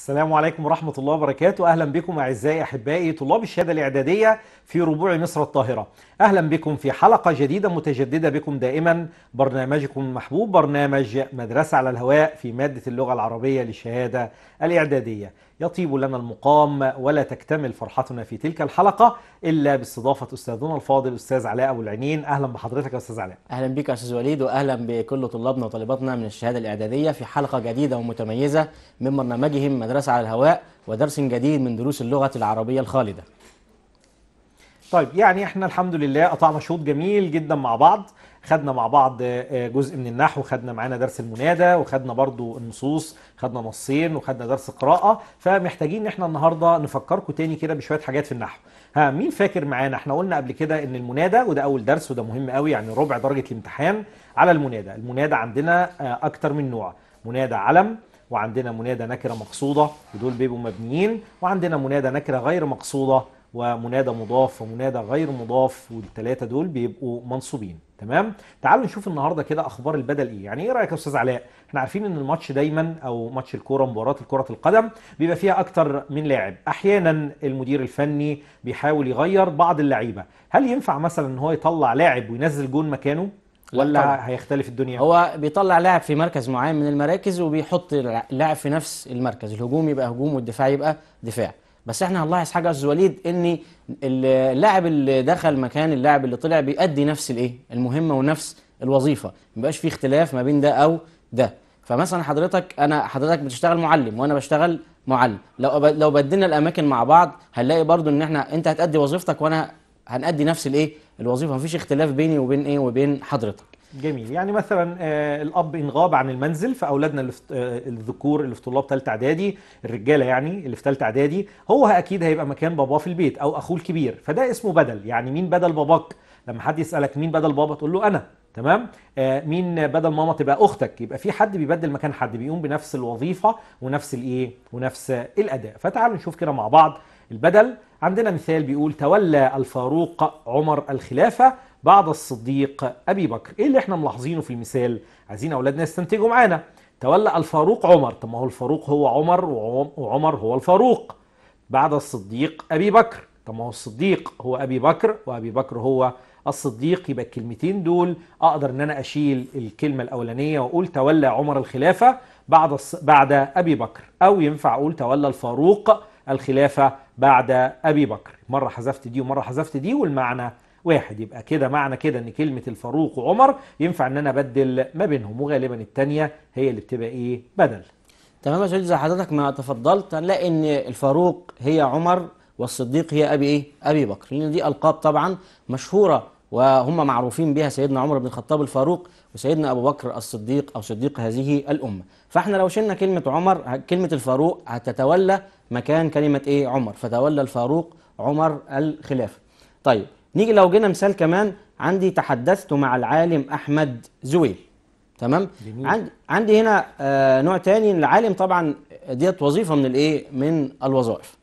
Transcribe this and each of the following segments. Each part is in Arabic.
السلام عليكم ورحمة الله وبركاته أهلا بكم أعزائي أحبائي طلاب الشهادة الإعدادية في ربوع مصر الطاهرة أهلا بكم في حلقة جديدة متجددة بكم دائما برنامجكم المحبوب برنامج مدرسة على الهواء في مادة اللغة العربية للشهادة الإعدادية يطيب لنا المقام ولا تكتمل فرحتنا في تلك الحلقة إلا باستضافة أستاذنا الفاضل أستاذ علاء أبو العينين أهلا بحضرتك يا أستاذ علاء أهلا بك يا أستاذ وليد وأهلا بكل طلابنا وطالباتنا من الشهادة الإعدادية في حلقة جديدة ومتميزة من برنامجهم مدرسة على الهواء ودرس جديد من دروس اللغة العربية الخالدة طيب يعني احنا الحمد لله قطعنا شوط جميل جدا مع بعض خدنا مع بعض آه، آه، جزء من النحو خدنا معانا درس المنادى وخدنا برضو النصوص خدنا نصين وخدنا درس قراءة فمحتاجين ان احنا النهاردة نفكركم تاني كده بشوية حاجات في النحو ها مين فاكر معانا احنا قلنا قبل كده ان المنادى وده اول درس وده مهم قوي يعني ربع درجة الامتحان على المنادى المنادى عندنا آه، اكتر من نوع منادى علم وعندنا منادى نكرة مقصودة ودول بيبقوا مبنيين وعندنا منادى نكرة غير مقصودة ومنادى مضاف ومنادى غير مضاف والثلاثة دول بيبقوا منصوبين تمام تعالوا نشوف النهارده كده اخبار البدل ايه يعني ايه رايك يا استاذ علاء احنا عارفين ان الماتش دايما او ماتش الكوره مباراه الكره القدم بيبقى فيها اكتر من لاعب احيانا المدير الفني بيحاول يغير بعض اللعيبه هل ينفع مثلا ان هو يطلع لاعب وينزل جون مكانه ولا طبعا. هيختلف الدنيا هو بيطلع لاعب في مركز معين من المراكز وبيحط لاعب في نفس المركز الهجوم يبقى هجوم والدفاع يبقى دفاع بس احنا هنلاحظ حاجه يا استاذ وليد ان اللاعب اللي دخل مكان اللاعب اللي طلع بيأدي نفس الايه المهمه ونفس الوظيفه ما بقاش في اختلاف ما بين ده او ده فمثلا حضرتك انا حضرتك بتشتغل معلم وانا بشتغل معلم لو لو بدينا الاماكن مع بعض هنلاقي برضو ان احنا انت هتأدي وظيفتك وانا هنأدي نفس الايه الوظيفه ما فيش اختلاف بيني وبين ايه وبين حضرتك جميل يعني مثلا آه، الاب ان غاب عن المنزل فاولادنا آه، الذكور اللي في طلاب ثالثه اعدادي الرجاله يعني اللي في ثالثه اعدادي هو اكيد هيبقى مكان باباه في البيت او اخوه الكبير فده اسمه بدل يعني مين بدل باباك لما حد يسالك مين بدل بابا تقول له انا تمام آه، مين بدل ماما تبقى اختك يبقى في حد بيبدل مكان حد بيقوم بنفس الوظيفه ونفس الايه ونفس الاداء فتعالوا نشوف كده مع بعض البدل عندنا مثال بيقول تولى الفاروق عمر الخلافه بعد الصديق أبي بكر إيه اللي احنا ملاحظينه في المثال عايزين أولادنا يستنتجوا معانا تولى الفاروق عمر طب ما هو الفاروق هو عمر وعمر هو الفاروق بعد الصديق أبي بكر طب ما هو الصديق هو أبي بكر وأبي بكر هو الصديق يبقى الكلمتين دول اقدر ان انا اشيل الكلمه الاولانيه واقول تولى عمر الخلافه بعد بعد ابي بكر او ينفع اقول تولى الفاروق الخلافه بعد ابي بكر مره حذفت دي ومره حذفت دي والمعنى واحد يبقى كده معنى كده ان كلمه الفاروق وعمر ينفع ان انا ابدل ما بينهم وغالبا الثانيه هي اللي بتبقى ايه بدل تمام يا زي حضرتك ما تفضلت هنلاقي ان الفاروق هي عمر والصديق هي ابي ايه ابي بكر لان دي القاب طبعا مشهوره وهم معروفين بها سيدنا عمر بن الخطاب الفاروق وسيدنا ابو بكر الصديق او صديق هذه الامه فاحنا لو شلنا كلمه عمر كلمه الفاروق هتتولى مكان كلمه ايه عمر فتولى الفاروق عمر الخلافه طيب نيجي لو جينا مثال كمان عندي تحدثت مع العالم احمد زويل تمام عندي عندي هنا آه، نوع تاني العالم طبعا ديت وظيفه من الايه من الوظائف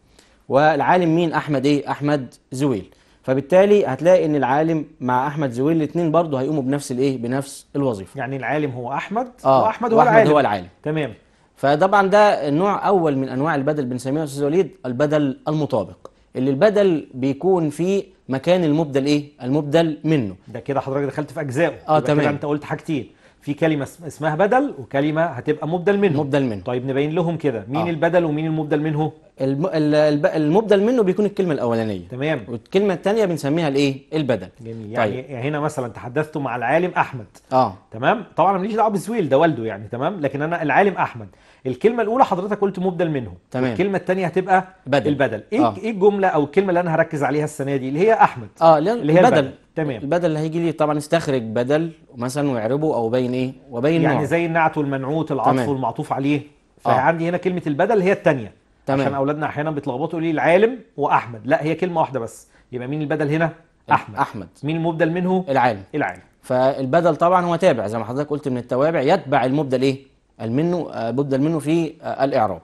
والعالم مين احمد ايه احمد زويل فبالتالي هتلاقي ان العالم مع احمد زويل الاثنين برضه هيقوموا بنفس الايه بنفس الوظيفه يعني العالم هو احمد آه واحمد هو وأحمد العالم هو العالم تمام فطبعا ده النوع اول من انواع البدل بنسميه يا استاذ وليد البدل المطابق اللي البدل بيكون في مكان المبدل ايه المبدل منه ده كده حضرتك دخلت في اجزاء اه تمام كده انت قلت حاجتين في كلمة اسمها بدل وكلمة هتبقى مبدل منه مبدل منه طيب نبين لهم كده مين آه. البدل ومين المبدل منه المبدل منه بيكون الكلمه الاولانيه تمام والكلمه الثانيه بنسميها الايه البدل جميل يعني طيب. يعني هنا مثلا تحدثت مع العالم احمد اه تمام طبعا انا ماليش دعوه بزويل ده والده يعني تمام لكن انا العالم احمد الكلمه الاولى حضرتك قلت مبدل منه تمام الكلمه الثانيه هتبقى بدل. البدل ايه آه. ايه الجمله او الكلمه اللي انا هركز عليها السنه دي اللي هي احمد اه اللي, اللي هي البدل, البدل. تمام البدل اللي هيجي لي طبعا استخرج بدل مثلا واعربه او بين ايه وبين يعني نوع. زي النعت والمنعوت العطف والمعطوف عليه آه. فعندي آه. هنا كلمه البدل هي الثانيه تمام. عشان اولادنا احيانا بيتلخبطوا لي العالم واحمد لا هي كلمه واحده بس يبقى مين البدل هنا احمد احمد مين المبدل منه العالم العالم فالبدل طبعا هو تابع زي ما حضرتك قلت من التوابع يتبع المبدل ايه المنه المبدل آه، منه في آه، الاعراب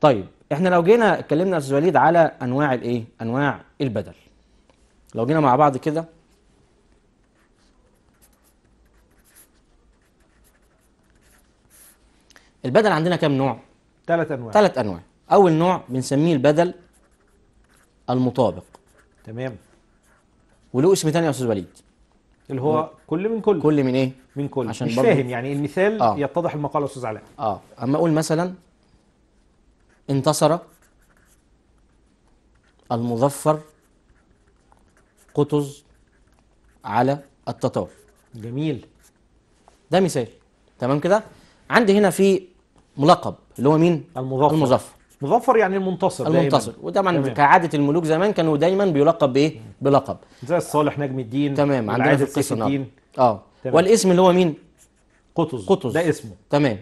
طيب احنا لو جينا اتكلمنا يا استاذ وليد على انواع الايه انواع البدل لو جينا مع بعض كده البدل عندنا كام نوع ثلاث انواع ثلاث انواع أول نوع بنسميه البدل المطابق تمام وله اسم تاني يا أستاذ وليد اللي هو كل من كل كل من إيه؟ من كل عشان مش فاهم يعني المثال آه. يتضح المقال يا أستاذ علاء أه أما أقول مثلا انتصر المظفر قطز على التتار جميل ده مثال تمام كده عندي هنا في ملقب اللي هو مين المظفر المظفر مظفر يعني المنتصر المنتصر دائماً. وطبعا كعاده الملوك زمان كانوا دايما بيلقب بايه؟ بلقب زي الصالح نجم الدين تمام عندنا في القصه اه والاسم اللي هو مين؟ قطز قطز ده اسمه تمام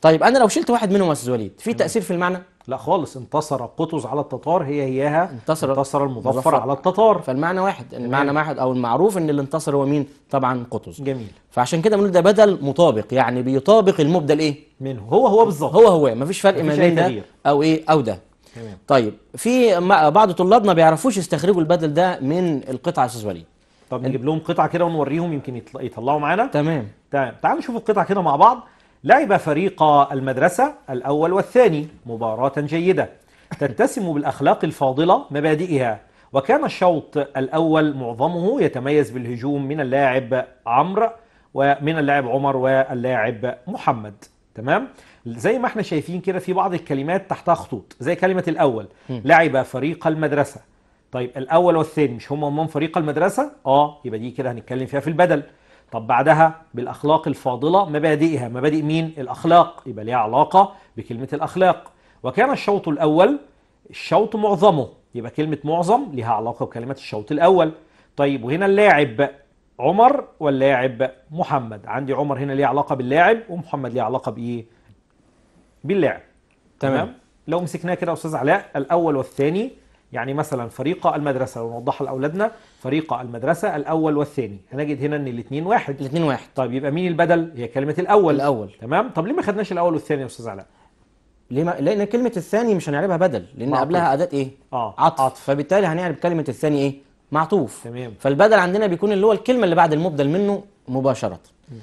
طيب انا لو شلت واحد منهم يا استاذ وليد في تاثير في المعنى؟ لا خالص انتصر قطز على التتار هي هياها انتصر, انتصر المظفر, على التتار فالمعنى واحد المعنى واحد او المعروف ان اللي انتصر هو مين طبعا قطز جميل فعشان كده بنقول ده بدل مطابق يعني بيطابق المبدأ ايه منه هو هو بالظبط هو هو مفيش فرق ما بين ده او ايه او ده تمام طيب في بعض طلابنا بيعرفوش يستخرجوا البدل ده من القطعه يا استاذ وليد طب نجيب لهم قطعه كده ونوريهم يمكن يطلعوا معانا تمام تمام تعالوا نشوف القطعه كده مع بعض لعب فريق المدرسة الأول والثاني مباراة جيدة تتسم بالأخلاق الفاضلة مبادئها وكان الشوط الأول معظمه يتميز بالهجوم من اللاعب عمرو ومن اللاعب عمر واللاعب محمد تمام زي ما احنا شايفين كده في بعض الكلمات تحتها خطوط زي كلمة الأول لعب فريق المدرسة طيب الأول والثاني مش هم من فريق المدرسة؟ آه يبقى دي كده هنتكلم فيها في البدل طب بعدها بالاخلاق الفاضله مبادئها مبادئ مين الاخلاق يبقى ليها علاقه بكلمه الاخلاق وكان الشوط الاول الشوط معظمه يبقى كلمه معظم ليها علاقه بكلمه الشوط الاول طيب وهنا اللاعب عمر واللاعب محمد عندي عمر هنا ليه علاقه باللاعب ومحمد ليه علاقه بايه باللاعب تمام, تمام. لو مسكناه كده يا استاذ علاء الاول والثاني يعني مثلا فريق المدرسه لو نوضحها لاولادنا فريق المدرسه الاول والثاني هنجد هنا ان الاثنين واحد الاثنين واحد طيب يبقى مين البدل هي كلمه الاول الاول تمام طب ليه ما خدناش الاول والثاني يا استاذ علاء ليه ما... لان كلمه الثاني مش هنعربها بدل لان معطوف. قبلها اداه ايه آه. عطف. عطف فبالتالي هنعرب كلمه الثاني ايه معطوف تمام فالبدل عندنا بيكون اللي هو الكلمه اللي بعد المبدل منه مباشره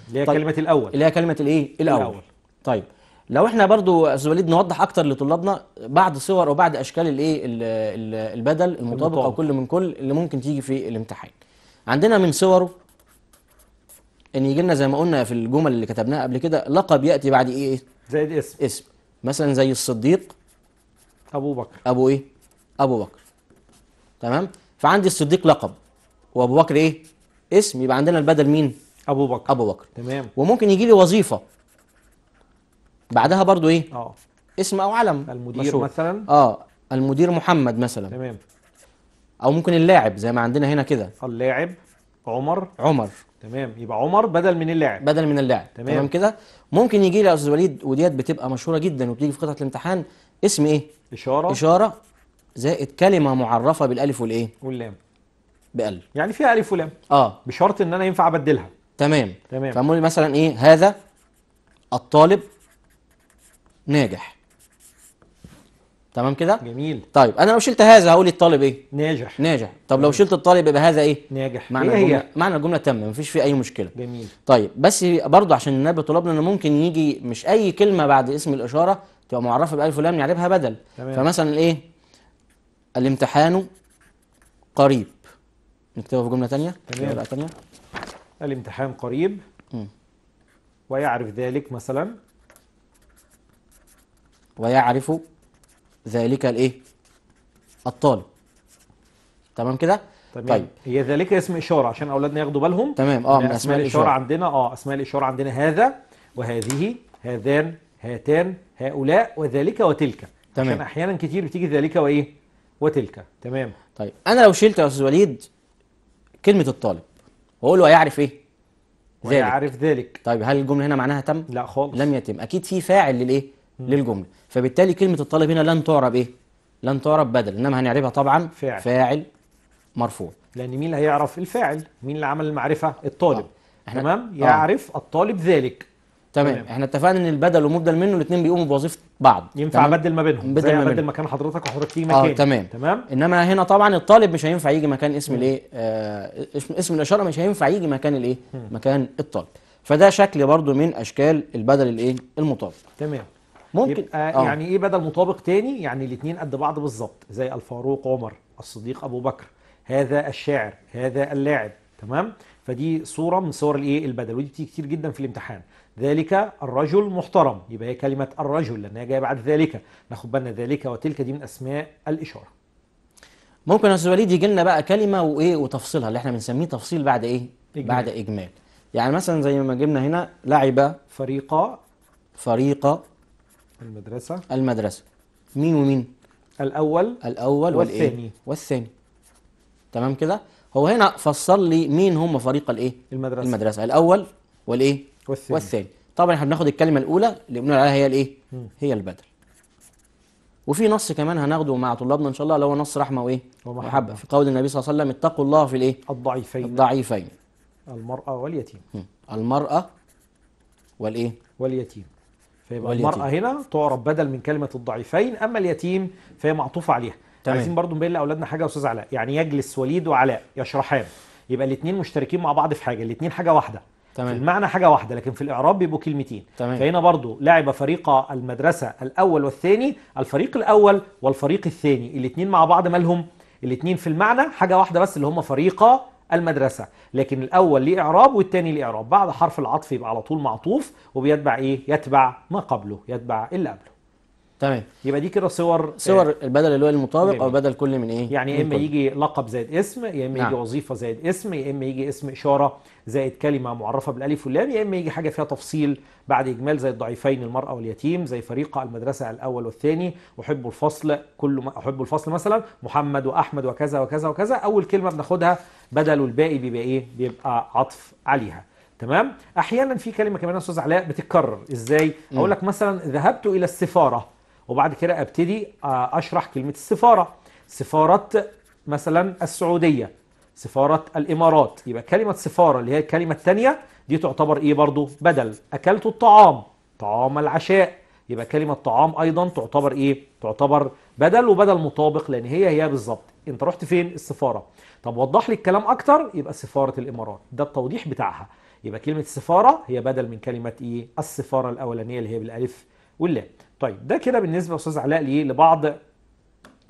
اللي هي طيب. كلمه الاول اللي هي كلمه الايه الاول, الأول. طيب لو احنا برضو استاذ وليد نوضح اكتر لطلابنا بعض صور او بعض اشكال الايه البدل المطابق او كل من كل اللي ممكن تيجي في الامتحان عندنا من صوره ان يجي لنا زي ما قلنا في الجمل اللي كتبناها قبل كده لقب ياتي بعد ايه زي الاسم اسم مثلا زي الصديق ابو بكر ابو ايه ابو بكر تمام فعندي الصديق لقب وابو بكر ايه اسم يبقى عندنا البدل مين ابو بكر ابو بكر تمام وممكن يجي لي وظيفه بعدها برضو ايه اه اسم او علم المدير مثلا اه المدير محمد مثلا تمام او ممكن اللاعب زي ما عندنا هنا كده اللاعب عمر عمر تمام يبقى عمر بدل من اللاعب بدل من اللاعب تمام, تمام كده ممكن يجي لي يا استاذ وليد وديت بتبقى مشهوره جدا وبتيجي في قطعه الامتحان اسم ايه اشاره اشاره زائد كلمه معرفه بالالف والايه واللام بال يعني فيها الف ولام اه بشرط ان انا ينفع ابدلها تمام تمام فمثلا مثلا ايه هذا الطالب ناجح تمام كده جميل طيب انا لو شلت هذا هقول الطالب ايه ناجح ناجح طب جميل. لو شلت الطالب يبقى هذا ايه ناجح معنى إيه الجمله معنى الجمله تم مفيش فيه اي مشكله جميل طيب بس برضه عشان ننبه طلابنا ان ممكن يجي مش اي كلمه بعد اسم الاشاره تبقى معرفه بالف ولام نعربها بدل تمام. فمثلا ايه الامتحان قريب نكتبها في جمله ثانيه تمام ثانيه الامتحان قريب م. ويعرف ذلك مثلا ويعرف ذلك الايه الطالب تمام كده تمام. طيب هي ذلك اسم اشاره عشان اولادنا ياخدوا بالهم تمام اه من اسماء, الاشاره عندنا اه اسماء الاشاره عندنا هذا وهذه هذان هاتان هؤلاء وذلك وتلك تمام عشان احيانا كتير بتيجي ذلك وايه وتلك تمام طيب انا لو شلت يا استاذ وليد كلمه الطالب واقول له هيعرف ايه ذلك ويعرف ذلك طيب هل الجمله هنا معناها تم لا خالص لم يتم اكيد في فاعل للايه للجمله فبالتالي كلمه الطالب هنا لن تعرب ايه لن تعرب بدل انما هنعربها طبعا فاعل, فاعل مرفوع لان مين اللي هيعرف الفاعل مين اللي عمل المعرفه الطالب آه. تمام آه. يعرف الطالب ذلك تمام. تمام احنا اتفقنا ان البدل ومبدل منه الاثنين بيقوموا بوظيفه بعض ينفع ابدل ما بينهم بدل ما بدل مكان حضرتك وحضرتك تيجي آه، مكاني اه تمام تمام انما هنا طبعا الطالب مش هينفع يجي مكان اسم الايه آه اسم اسم الاشاره مش هينفع يجي مكان الايه مكان الطالب فده شكل برضو من اشكال البدل الايه المطابق تمام ممكن آه آه. يعني ايه بدل مطابق تاني يعني الاثنين قد بعض بالظبط زي الفاروق عمر الصديق ابو بكر هذا الشاعر هذا اللاعب تمام فدي صوره من صور الايه البدل ودي بتيجي كتير جدا في الامتحان ذلك الرجل محترم يبقى هي كلمه الرجل لانها جايه بعد ذلك ناخد بالنا ذلك وتلك دي من اسماء الاشاره ممكن يا استاذ وليد يجي لنا بقى كلمه وايه وتفصيلها اللي احنا بنسميه تفصيل بعد ايه إجمال. بعد اجمال يعني مثلا زي ما جبنا هنا لعب فريقا فريقا المدرسة المدرسة مين ومين؟ الأول الأول والإيه؟ والثاني والثاني تمام كده؟ هو هنا فصل لي مين هم فريق الإيه؟ المدرسة المدرسة الأول والإيه؟ والثاني والثاني طبعا احنا بناخد الكلمة الأولى اللي بنقول عليها هي الإيه؟ م. هي البدل وفي نص كمان هناخده مع طلابنا ان شاء الله اللي هو نص رحمه وايه؟ ومحبه في قول النبي صلى الله عليه وسلم اتقوا الله في الايه؟ الضعيفين الضعيفين المرأة واليتيم م. المرأة والايه؟ واليتيم فيبقى المرأة هنا تعرب بدل من كلمة الضعيفين أما اليتيم فهي معطوفة عليها تمام. عايزين برضو نبين لأولادنا حاجة يا أستاذ علاء يعني يجلس وليد وعلاء يشرحان يبقى الاثنين مشتركين مع بعض في حاجة الاثنين حاجة واحدة تمام. في المعنى حاجة واحدة لكن في الإعراب بيبقوا كلمتين تمام. فهنا برضو لعب فريق المدرسة الأول والثاني الفريق الأول والفريق الثاني الاثنين مع بعض مالهم الاثنين في المعنى حاجة واحدة بس اللي هم فريقا المدرسة لكن الأول ليه إعراب والتاني ليه إعراب بعد حرف العطف يبقى على طول معطوف وبيتبع إيه؟ يتبع ما قبله يتبع اللي قبله تمام يبقى دي كده صور صور آه البدل اللي هو المطابق او بدل كل من ايه يعني يا اما يجي لقب زائد اسم يا اما نعم. يجي وظيفه زائد اسم يا اما يجي اسم اشاره زائد كلمه معرفه بالالف واللام يا اما يجي حاجه فيها تفصيل بعد اجمال زي الضعيفين المراه واليتيم زي فريق المدرسه الاول والثاني احب الفصل كل ما احب الفصل مثلا محمد واحمد وكذا وكذا وكذا اول كلمه بناخدها بدل والباقي بيبقى ايه بيبقى عطف عليها تمام احيانا في كلمه كمان يا استاذ علاء بتتكرر ازاي اقول لك مثلا ذهبت الى السفاره وبعد كده ابتدي آه، اشرح كلمه السفاره سفاره مثلا السعوديه سفاره الامارات يبقى كلمه سفاره اللي هي الكلمه الثانيه دي تعتبر ايه برضو بدل اكلت الطعام طعام العشاء يبقى كلمه طعام ايضا تعتبر ايه تعتبر بدل وبدل مطابق لان هي هي بالظبط انت رحت فين السفاره طب وضح لي الكلام اكتر يبقى سفاره الامارات ده التوضيح بتاعها يبقى كلمه السفاره هي بدل من كلمه ايه السفاره الاولانيه اللي هي بالالف واللام طيب ده كده بالنسبه استاذ علاء ليه لبعض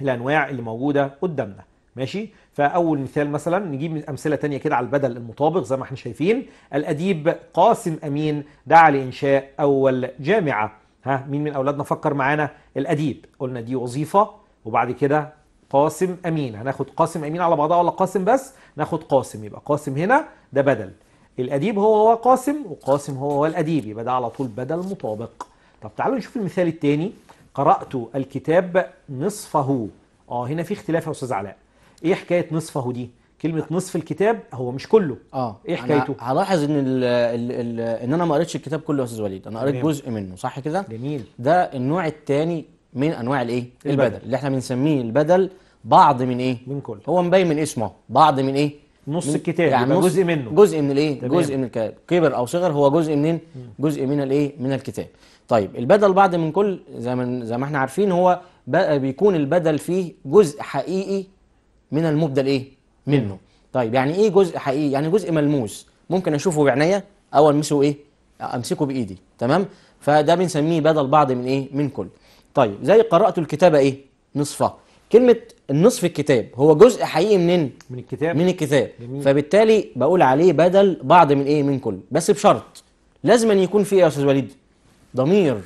الانواع اللي موجوده قدامنا ماشي فاول مثال مثلا نجيب امثله تانية كده على البدل المطابق زي ما احنا شايفين الاديب قاسم امين دعا لانشاء اول جامعه ها مين من اولادنا فكر معانا الاديب قلنا دي وظيفه وبعد كده قاسم امين هناخد قاسم امين على بعضها ولا قاسم بس ناخد قاسم يبقى قاسم هنا ده بدل الاديب هو هو قاسم وقاسم هو هو الاديب يبقى ده على طول بدل مطابق طب تعالوا نشوف المثال الثاني قرأت الكتاب نصفه اه هنا في اختلاف يا استاذ علاء ايه حكايه نصفه دي كلمه نصف الكتاب هو مش كله اه ايه حكايته أنا هلاحظ ان الـ الـ الـ ان انا ما قريتش الكتاب كله يا استاذ وليد انا قريت جزء منه صح كده جميل ده النوع الثاني من انواع الايه البدل. البدل اللي احنا بنسميه البدل بعض من ايه من كل هو مبين من اسمه بعض من ايه نص الكتاب يعني نص جزء منه جزء من الايه جزء من الكتاب كبر او صغر هو جزء منين جزء من الايه من الكتاب طيب البدل بعد من كل زي ما زي ما احنا عارفين هو بيكون البدل فيه جزء حقيقي من المبدل ايه منه طيب يعني ايه جزء حقيقي يعني جزء ملموس ممكن اشوفه بعينيا او المسه ايه امسكه بايدي تمام فده بنسميه بدل بعض من ايه من كل طيب زي قرات الكتابه ايه نصفه كلمه النصف الكتاب هو جزء حقيقي منين من الكتاب من الكتاب جميل. فبالتالي بقول عليه بدل بعض من ايه من كل بس بشرط لازم أن يكون في إيه يا استاذ وليد ضمير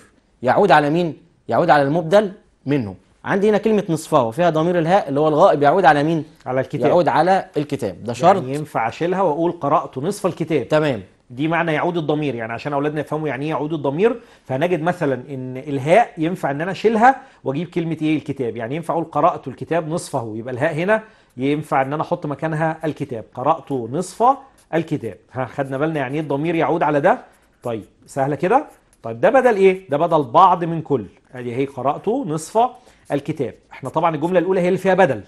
يعود على مين يعود على المبدل منه عندي هنا كلمه نصفها وفيها ضمير الهاء اللي هو الغائب يعود على مين على الكتاب يعود على الكتاب ده يعني شرط يعني ينفع اشيلها واقول قرات نصف الكتاب تمام دي معنى يعود الضمير يعني عشان اولادنا يفهموا يعني ايه يعود الضمير فنجد مثلا ان الهاء ينفع ان انا اشيلها واجيب كلمه ايه الكتاب يعني ينفع اقول قرات الكتاب نصفه يبقى الهاء هنا ينفع ان انا احط مكانها الكتاب قرات نصف الكتاب ها خدنا بالنا يعني ايه الضمير يعود على ده طيب سهله كده طيب ده بدل ايه ده بدل بعض من كل ادي هي قرات نصف الكتاب احنا طبعا الجمله الاولى هي اللي فيها بدل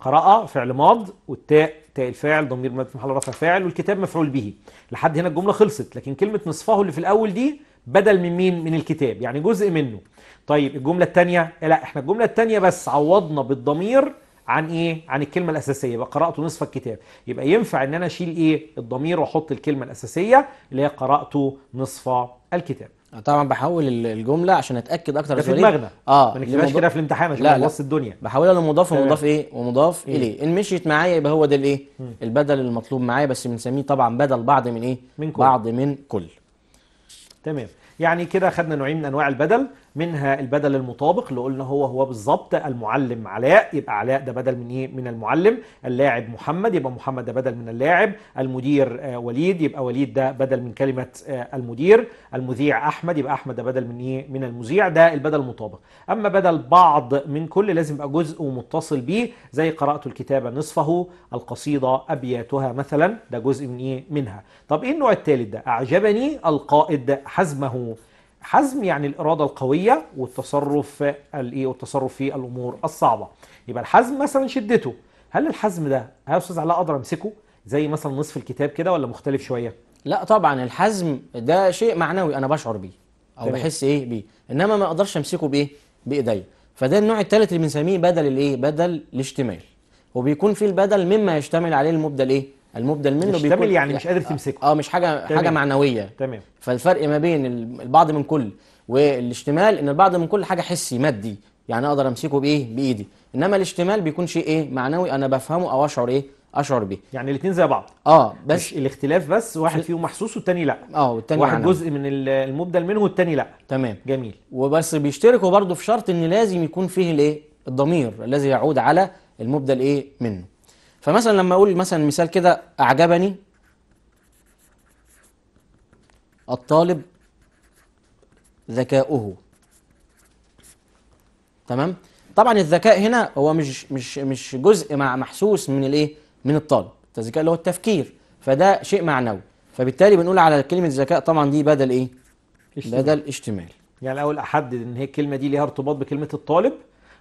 قرأ فعل ماض والتاء تاء الفاعل ضمير مبني في محل رفع فاعل والكتاب مفعول به لحد هنا الجمله خلصت لكن كلمه نصفه اللي في الاول دي بدل من مين من الكتاب يعني جزء منه طيب الجمله الثانيه لا احنا الجمله الثانيه بس عوضنا بالضمير عن ايه عن الكلمه الاساسيه يبقى قرات نصف الكتاب يبقى ينفع ان انا اشيل ايه الضمير واحط الكلمه الاساسيه اللي هي قرات نصف الكتاب طبعا بحول الجمله عشان اتاكد اكتر في دماغنا اه ما نكتبهاش كده في الامتحان عشان نبص الدنيا بحولها لمضاف ومضاف ايه ومضاف إيه؟ اليه ان مشيت معايا يبقى هو ده الايه البدل المطلوب معايا بس بنسميه طبعا بدل بعض من ايه من كل. بعض من كل تمام يعني كده خدنا نوعين من انواع البدل منها البدل المطابق اللي قلنا هو هو بالظبط المعلم علاء يبقى علاء ده بدل من ايه من المعلم اللاعب محمد يبقى محمد ده بدل من اللاعب المدير آه، وليد يبقى وليد ده بدل من كلمه آه، المدير المذيع احمد يبقى احمد ده بدل من ايه من المذيع ده البدل المطابق اما بدل بعض من كل لازم يبقى جزء ومتصل بيه زي قرات الكتاب نصفه القصيده ابياتها مثلا ده جزء من ايه منها طب ايه النوع الثالث ده اعجبني القائد حزمه حزم يعني الاراده القويه والتصرف الايه والتصرف في الامور الصعبه يبقى الحزم مثلا شدته هل الحزم ده يا استاذ علاء اقدر امسكه زي مثلا نصف الكتاب كده ولا مختلف شويه لا طبعا الحزم ده شيء معنوي انا بشعر بيه او تمام. بحس ايه بيه انما ما اقدرش امسكه بايه بايديا فده النوع الثالث اللي بنسميه بدل الايه بدل الاشتمال وبيكون في البدل مما يشتمل عليه المبدل ايه المبدل منه مش بيكون يعني مش قادر يعني تمسكه آه،, اه مش حاجه تمام. حاجه معنويه تمام فالفرق ما بين البعض من كل والاشتمال ان البعض من كل حاجه حسي مادي يعني اقدر امسكه بايه بايدي انما الاشتمال بيكون شيء ايه معنوي انا بفهمه او اشعر ايه اشعر بيه يعني الاثنين زي بعض اه بس مش الاختلاف بس واحد فيهم محسوس والتاني لا اه والتاني واحد معنوي. جزء من المبدل منه والتاني لا تمام جميل وبس بيشتركوا برضه في شرط ان لازم يكون فيه الايه الضمير الذي يعود على المبدل ايه منه فمثلا لما اقول مثلا مثال كده اعجبني الطالب ذكاؤه تمام طبعا الذكاء هنا هو مش مش مش جزء مع محسوس من الايه من الطالب الذكاء اللي هو التفكير فده شيء معنوي فبالتالي بنقول على كلمه ذكاء طبعا دي بدل ايه اشتمال. بدل اشتمال يعني الاول احدد ان هي الكلمه دي ليها ارتباط بكلمه الطالب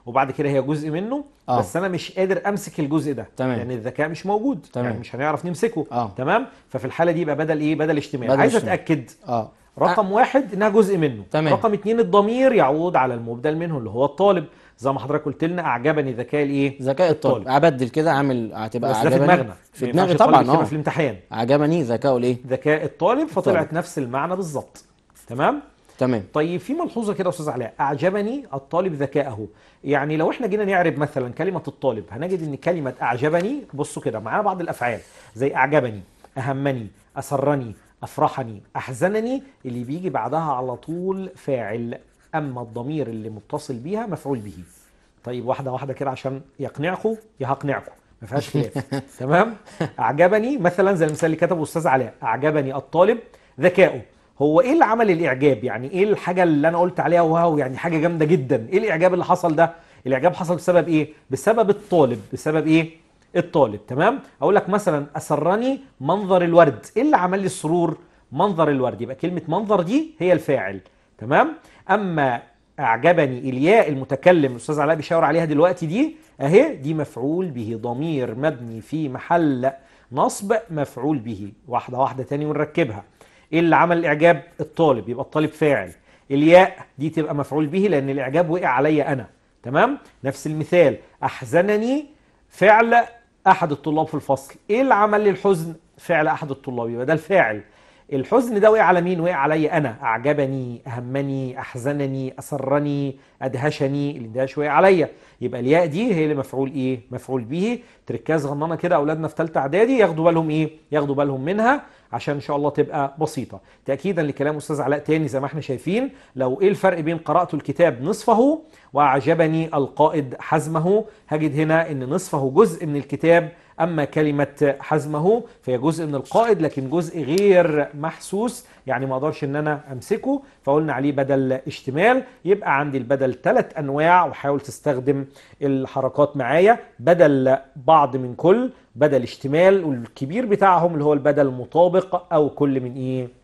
وبعد كده هي جزء منه أوه. بس انا مش قادر امسك الجزء ده تمام. يعني الذكاء مش موجود يعني تمام. يعني مش هنعرف نمسكه أوه. تمام ففي الحاله دي يبقى بدل ايه بدل اجتماع بدل عايز اتاكد أوه. رقم أ... واحد انها جزء منه تمام. رقم اتنين الضمير يعود على المبدل منه اللي هو الطالب زي ما حضرتك قلت لنا اعجبني ذكاء الايه ذكاء الطالب ابدل كده اعمل هتبقى بس اعجبني في دماغنا في دماغي طبعا اه في الامتحان اعجبني ذكاء الايه ذكاء الطالب فطلعت نفس المعنى بالظبط تمام تمام طيب في ملحوظه كده يا استاذ علاء اعجبني الطالب ذكاءه يعني لو احنا جينا نعرب مثلا كلمه الطالب هنجد ان كلمه اعجبني بصوا كده معانا بعض الافعال زي اعجبني اهمني اسرني افرحني احزنني اللي بيجي بعدها على طول فاعل اما الضمير اللي متصل بيها مفعول به طيب واحده واحده كده عشان يقنعكم يا هقنعكم ما فيهاش خلاف تمام اعجبني مثلا زي المثال اللي كتبه استاذ علاء اعجبني الطالب ذكاؤه هو ايه اللي عمل الاعجاب يعني ايه الحاجه اللي انا قلت عليها واو يعني حاجه جامده جدا ايه الاعجاب اللي حصل ده الاعجاب حصل بسبب ايه بسبب الطالب بسبب ايه الطالب تمام اقول لك مثلا اسرني منظر الورد ايه اللي عمل لي السرور منظر الورد يبقى كلمه منظر دي هي الفاعل تمام اما اعجبني الياء المتكلم الاستاذ علاء بيشاور عليها دلوقتي دي اهي دي مفعول به ضمير مبني في محل نصب مفعول به واحده واحده تاني ونركبها ايه اللي عمل الاعجاب الطالب يبقى الطالب فاعل الياء دي تبقى مفعول به لان الاعجاب وقع عليا انا تمام نفس المثال احزنني فعل احد الطلاب في الفصل ايه اللي عمل الحزن فعل احد الطلاب يبقى ده الفاعل الحزن ده وقع على مين وقع عليا انا اعجبني اهمني احزنني اسرني ادهشني الاندهاش وقع عليا يبقى الياء دي هي اللي مفعول ايه مفعول به تركاز صغننه كده اولادنا في ثالثه اعدادي ياخدوا بالهم ايه ياخدوا بالهم منها عشان ان شاء الله تبقى بسيطه تاكيدا لكلام استاذ علاء تاني زي ما احنا شايفين لو ايه الفرق بين قرات الكتاب نصفه واعجبني القائد حزمه هجد هنا ان نصفه جزء من الكتاب أما كلمة حزمه فهي جزء من القائد لكن جزء غير محسوس يعني ما أقدرش إن أنا أمسكه فقلنا عليه بدل اشتمال يبقى عندي البدل ثلاث أنواع وحاول تستخدم الحركات معايا بدل بعض من كل بدل اشتمال والكبير بتاعهم اللي هو البدل مطابق أو كل من إيه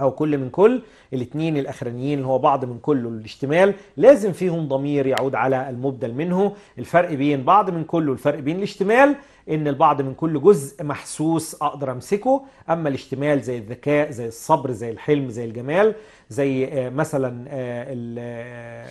او كل من كل الاثنين الاخرانيين اللي هو بعض من كل الاشتمال لازم فيهم ضمير يعود على المبدل منه الفرق بين بعض من كل والفرق بين الاشتمال ان البعض من كل جزء محسوس اقدر امسكه اما الاشتمال زي الذكاء زي الصبر زي الحلم زي الجمال زي آه، مثلا آه، آه،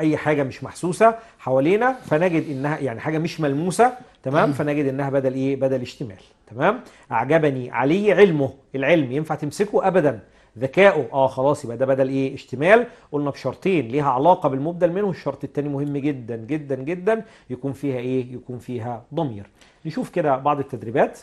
اي حاجه مش محسوسه حوالينا فنجد انها يعني حاجه مش ملموسه تمام فنجد انها بدل ايه بدل اشتمال تمام اعجبني علي علمه العلم ينفع تمسكه ابدا ذكائه اه خلاص يبقى ده بدل ايه اشتمال قلنا بشرطين ليها علاقه بالمبدل منه الشرط الثاني مهم جدا جدا جدا يكون فيها ايه يكون فيها ضمير نشوف كده بعض التدريبات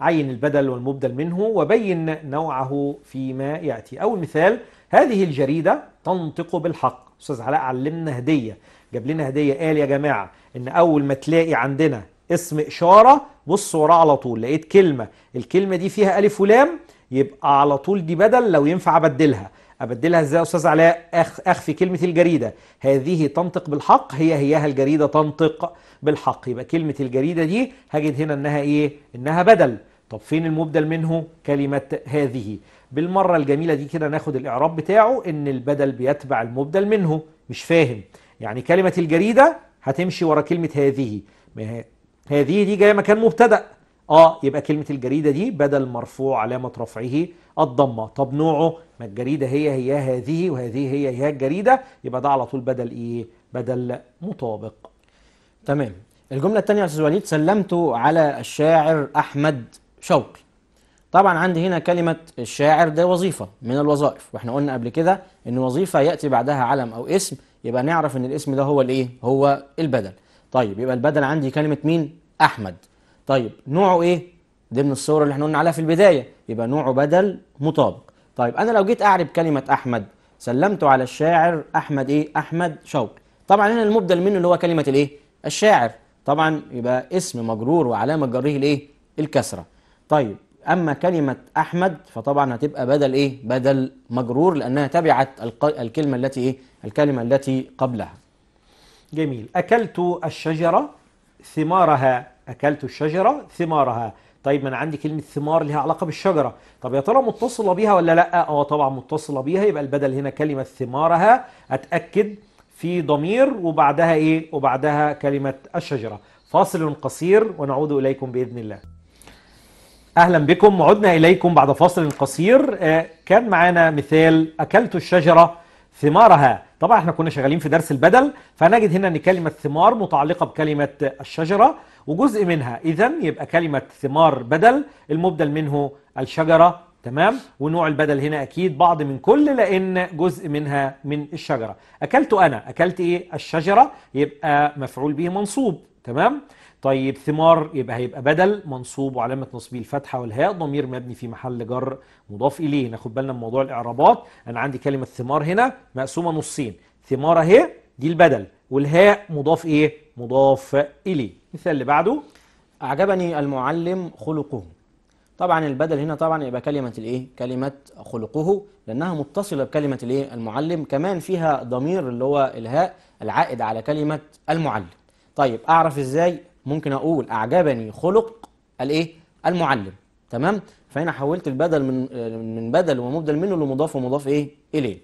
عين البدل والمبدل منه وبين نوعه فيما ياتي اول مثال هذه الجريده تنطق بالحق استاذ علاء علمنا هديه جاب لنا هديه قال يا جماعه ان اول ما تلاقي عندنا اسم اشاره بص وراه على طول لقيت كلمه الكلمه دي فيها الف ولام يبقى على طول دي بدل لو ينفع ابدلها ابدلها ازاي يا استاذ علاء أخ اخفي كلمه الجريده هذه تنطق بالحق هي هيها الجريده تنطق بالحق يبقى كلمه الجريده دي هجد هنا انها ايه انها بدل طب فين المبدل منه كلمه هذه بالمره الجميله دي كده ناخد الاعراب بتاعه ان البدل بيتبع المبدل منه مش فاهم يعني كلمه الجريده هتمشي ورا كلمه هذه هذه دي جايه مكان مبتدا اه يبقى كلمه الجريده دي بدل مرفوع علامه رفعه الضمه طب نوعه ما الجريده هي هي هذه وهذه هي هي الجريده يبقى ده على طول بدل ايه بدل مطابق تمام الجمله الثانيه يا استاذ وليد سلمت على الشاعر احمد شوقي طبعا عندي هنا كلمة الشاعر ده وظيفة من الوظائف واحنا قلنا قبل كده ان وظيفة يأتي بعدها علم او اسم يبقى نعرف ان الاسم ده هو الايه هو البدل طيب يبقى البدل عندي كلمة مين أحمد طيب نوعه ايه ضمن الصور اللي احنا قلنا عليها في البدايه يبقى نوعه بدل مطابق طيب انا لو جيت اعرب كلمه احمد سلمت على الشاعر احمد ايه احمد شوقي طبعا هنا المبدل منه اللي هو كلمه الايه الشاعر طبعا يبقى اسم مجرور وعلامه جره الايه الكسره طيب اما كلمه احمد فطبعا هتبقى بدل ايه بدل مجرور لانها تبعت الكلمه التي ايه الكلمه التي قبلها جميل اكلت الشجره ثمارها اكلت الشجره ثمارها طيب ما انا عندي كلمه ثمار لها علاقه بالشجره طب يا ترى متصله بيها ولا لا آه،, اه طبعا متصله بيها يبقى البدل هنا كلمه ثمارها اتاكد في ضمير وبعدها ايه وبعدها كلمه الشجره فاصل قصير ونعود اليكم باذن الله اهلا بكم وعدنا اليكم بعد فاصل قصير آه، كان معانا مثال اكلت الشجره ثمارها طبعا احنا كنا شغالين في درس البدل فنجد هنا ان كلمه ثمار متعلقه بكلمه الشجره وجزء منها إذا يبقى كلمة ثمار بدل المبدل منه الشجرة تمام ونوع البدل هنا أكيد بعض من كل لأن جزء منها من الشجرة أكلت أنا أكلت إيه الشجرة يبقى مفعول به منصوب تمام طيب ثمار يبقى هيبقى بدل منصوب وعلامة نصبه الفتحة والهاء ضمير مبني في محل جر مضاف إليه ناخد بالنا من موضوع الإعرابات أنا عندي كلمة ثمار هنا مقسومة نصين ثمار أهي دي البدل والهاء مضاف إيه مضاف إليه المثال اللي بعده أعجبني المعلم خلقه طبعا البدل هنا طبعا يبقى كلمة الإيه؟ كلمة خلقه لأنها متصلة بكلمة الإيه؟ المعلم كمان فيها ضمير اللي هو الهاء العائد على كلمة المعلم طيب أعرف إزاي؟ ممكن أقول أعجبني خلق الإيه؟ المعلم تمام؟ فهنا حولت البدل من من بدل ومبدل منه لمضاف ومضاف إيه؟ إليه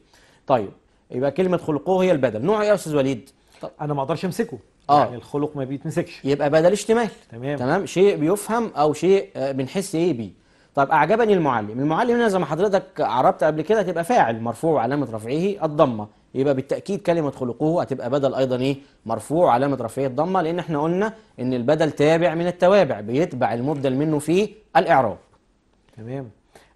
طيب يبقى كلمة خلقه هي البدل نوع إيه يا أستاذ وليد؟ طب. أنا ما أقدرش أمسكه آه. يعني الخلق ما بيتمسكش يبقى بدل اشتمال تمام تمام شيء بيفهم او شيء آه، بنحس ايه بيه طب اعجبني المعلم المعلم هنا زي ما حضرتك عربت قبل كده تبقى فاعل مرفوع علامه رفعه الضمه يبقى بالتاكيد كلمه خلقه هتبقى بدل ايضا ايه مرفوع علامه رفعه الضمه لان احنا قلنا ان البدل تابع من التوابع بيتبع المبدل منه في الاعراب تمام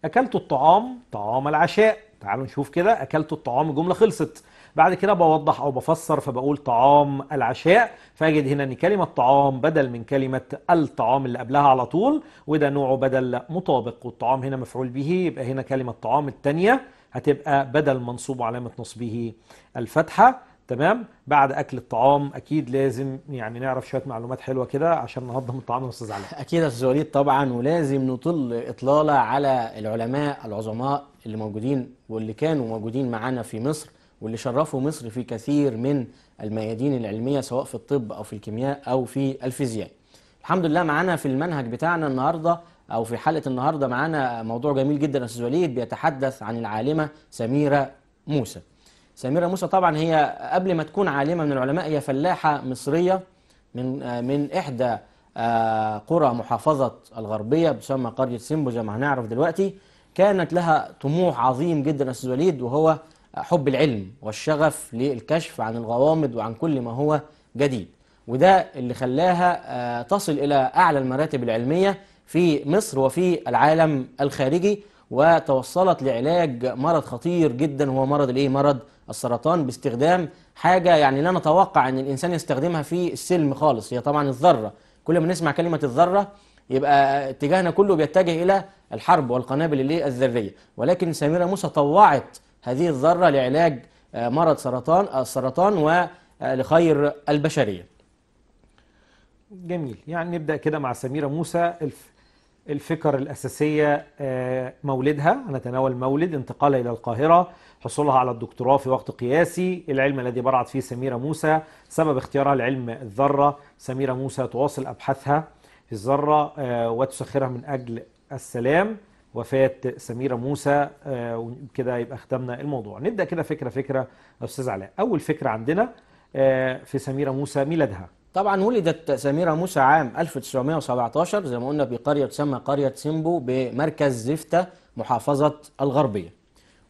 اكلت الطعام طعام العشاء تعالوا نشوف كده اكلت الطعام الجمله خلصت بعد كده بوضح او بفسر فبقول طعام العشاء فاجد هنا ان كلمه طعام بدل من كلمه الطعام اللي قبلها على طول وده نوعه بدل مطابق والطعام هنا مفعول به يبقى هنا كلمه طعام الثانيه هتبقى بدل منصوب علامه نصبه الفتحه تمام بعد اكل الطعام اكيد لازم يعني نعرف شويه معلومات حلوه كده عشان نهضم الطعام يا استاذ علي اكيد يا استاذ وليد طبعا ولازم نطل اطلاله على العلماء العظماء اللي موجودين واللي كانوا موجودين معانا في مصر واللي شرفوا مصر في كثير من الميادين العلمية سواء في الطب أو في الكيمياء أو في الفيزياء الحمد لله معانا في المنهج بتاعنا النهاردة أو في حلقة النهاردة معانا موضوع جميل جدا أستاذ وليد بيتحدث عن العالمة سميرة موسى سميرة موسى طبعا هي قبل ما تكون عالمة من العلماء هي فلاحة مصرية من من إحدى آه، قرى محافظة الغربية بتسمى قرية سيمبو زي ما هنعرف دلوقتي كانت لها طموح عظيم جدا أستاذ وليد وهو حب العلم والشغف للكشف عن الغوامض وعن كل ما هو جديد وده اللي خلاها آه، تصل إلى أعلى المراتب العلمية في مصر وفي العالم الخارجي وتوصلت لعلاج مرض خطير جدا هو مرض الايه مرض السرطان باستخدام حاجه يعني لا نتوقع ان الانسان يستخدمها في السلم خالص هي طبعا الذره كل ما نسمع كلمه الذره يبقى اتجاهنا كله بيتجه الى الحرب والقنابل الايه الذريه ولكن سميره موسى طوعت هذه الذرة لعلاج آه، مرض سرطان السرطان آه، ولخير آه، البشرية جميل يعني نبدأ كده مع سميرة موسى الف الفكر الأساسية مولدها نتناول مولد انتقالها إلى القاهرة حصولها على الدكتوراه في وقت قياسي العلم الذي برعت فيه سميرة موسى سبب اختيارها لعلم الذرة سميرة موسى تواصل أبحاثها في الذرة وتسخرها من أجل السلام وفاة سميرة موسى آه، وكده يبقى ختمنا الموضوع نبدأ كده فكرة فكرة أستاذ علاء أول فكرة عندنا آه، في سميرة موسى ميلادها طبعا ولدت سميرة موسى عام 1917 زي ما قلنا بقرية تسمى قرية سيمبو بمركز زفتة محافظة الغربية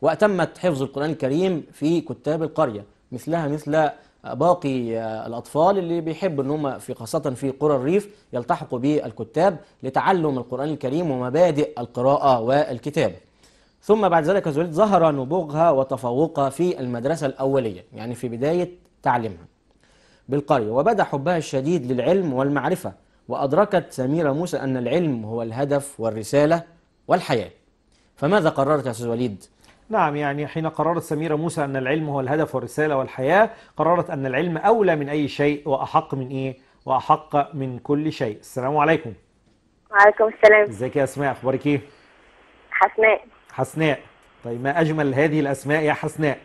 وأتمت حفظ القرآن الكريم في كتاب القرية مثلها مثل باقي آه، الأطفال اللي بيحبوا أن هم في خاصة في قرى الريف يلتحقوا بالكتاب لتعلم القرآن الكريم ومبادئ القراءة والكتابة ثم بعد ذلك زوليت ظهر نبوغها وتفوقها في المدرسة الأولية يعني في بداية تعليمها بالقرية وبدا حبها الشديد للعلم والمعرفة وأدركت سميرة موسى أن العلم هو الهدف والرسالة والحياة فماذا قررت يا أستاذ وليد؟ نعم يعني حين قررت سميرة موسى أن العلم هو الهدف والرسالة والحياة قررت أن العلم أولى من أي شيء وأحق من إيه وأحق من كل شيء السلام عليكم وعليكم السلام ازيك يا أسماء أخبارك إيه حسناء حسناء طيب ما أجمل هذه الأسماء يا حسناء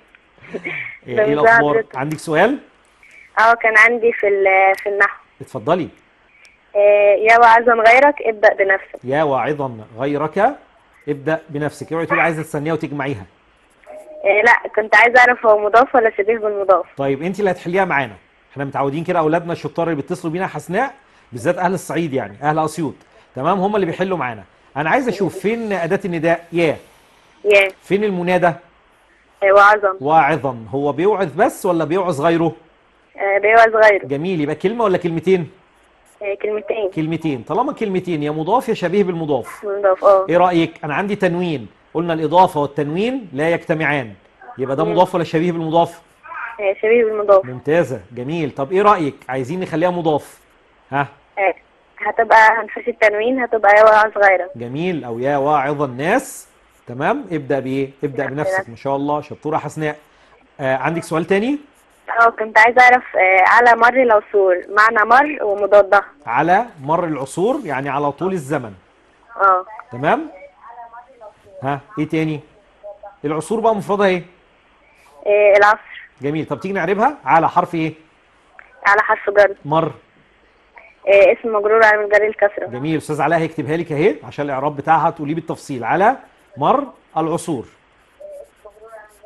إيه, إيه الأخبار عندك سؤال اه كان عندي في في النحو اتفضلي إيه، يا واعظا غيرك ابدأ بنفسك يا واعظا غيرك ابدأ بنفسك اوعي تقولي عايزه تستنيها وتجمعيها إيه، لا كنت عايزه اعرف هو مضاف ولا شبيه بالمضاف طيب انت اللي هتحليها معانا احنا متعودين كده اولادنا الشطار اللي بيتصلوا بينا حسناء بالذات اهل الصعيد يعني اهل اسيوط تمام هم اللي بيحلوا معانا انا عايز اشوف فين اداه النداء يا يا فين المنادى إيه، واعظا واعظا هو بيوعظ بس ولا بيوعظ غيره إيه، بيوعظ غيره جميل يبقى كلمه ولا كلمتين كلمتين كلمتين طالما كلمتين يا مضاف يا شبيه بالمضاف مضاف اه ايه رايك انا عندي تنوين قلنا الإضافة والتنوين لا يجتمعان يبقى ده مضاف ولا شبيه بالمضاف آه، شبيه بالمضاف ممتازة جميل طب إيه رأيك عايزين نخليها مضاف ها آه، هتبقى هنفش التنوين هتبقى يا واعظ صغيرة جميل أو يا واعظ الناس تمام ابدأ بإيه ابدأ بنفسك ما شاء الله شطورة حسناء آه عندك سؤال تاني اه كنت عايزه اعرف آه على مر العصور معنى مر ومضادها على مر العصور يعني على طول الزمن اه تمام ها ايه تاني العصور بقى مفردها ايه إيه العصر جميل طب تيجي نعربها على حرف ايه على حرف جر مر إيه اسم مجرور على من جر الكسره جميل استاذ علاء هيكتبها لك اهي عشان الاعراب بتاعها تقوليه بالتفصيل على مر العصور